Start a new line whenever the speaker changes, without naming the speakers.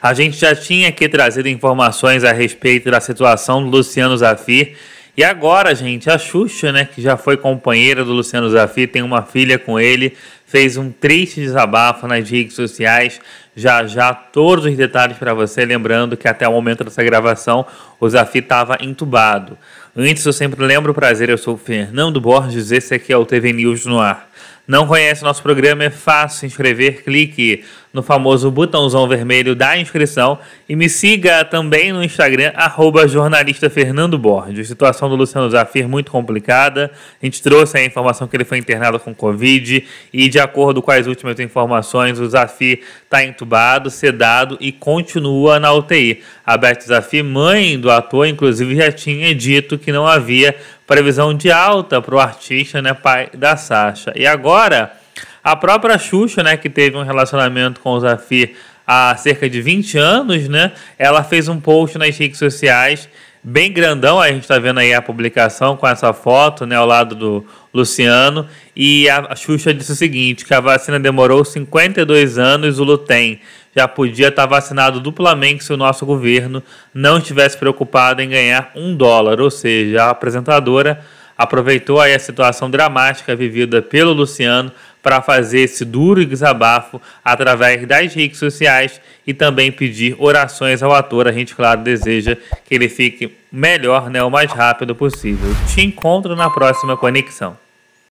A gente já tinha aqui trazido informações a respeito da situação do Luciano Zafir. E agora, gente, a Xuxa, né, que já foi companheira do Luciano Zafir, tem uma filha com ele, fez um triste desabafo nas redes sociais. Já já todos os detalhes para você, lembrando que até o momento dessa gravação o Zafir estava entubado. Antes, eu sempre lembro o prazer, eu sou o Fernando Borges, esse aqui é o TV News no ar. Não conhece nosso programa? É fácil se inscrever. Clique no famoso botãozão vermelho da inscrição e me siga também no Instagram, arroba jornalista Fernando Borges. A situação do Luciano Zafir muito complicada. A gente trouxe a informação que ele foi internado com Covid e, de acordo com as últimas informações, o Zafir está entubado, sedado e continua na UTI. A Beth Zafir, mãe do ator, inclusive já tinha dito que não havia previsão de alta para o artista, né, pai da Sasha. E agora, a própria Xuxa, né, que teve um relacionamento com o Zafir há cerca de 20 anos, né, ela fez um post nas redes sociais bem grandão, a gente está vendo aí a publicação com essa foto, né, ao lado do Luciano, e a Xuxa disse o seguinte, que a vacina demorou 52 anos, o Lutem já podia estar vacinado duplamente se o nosso governo não estivesse preocupado em ganhar um dólar. Ou seja, a apresentadora aproveitou aí a situação dramática vivida pelo Luciano para fazer esse duro desabafo através das redes sociais e também pedir orações ao ator. A gente, claro, deseja que ele fique melhor, né, o mais rápido possível. Te encontro na próxima conexão.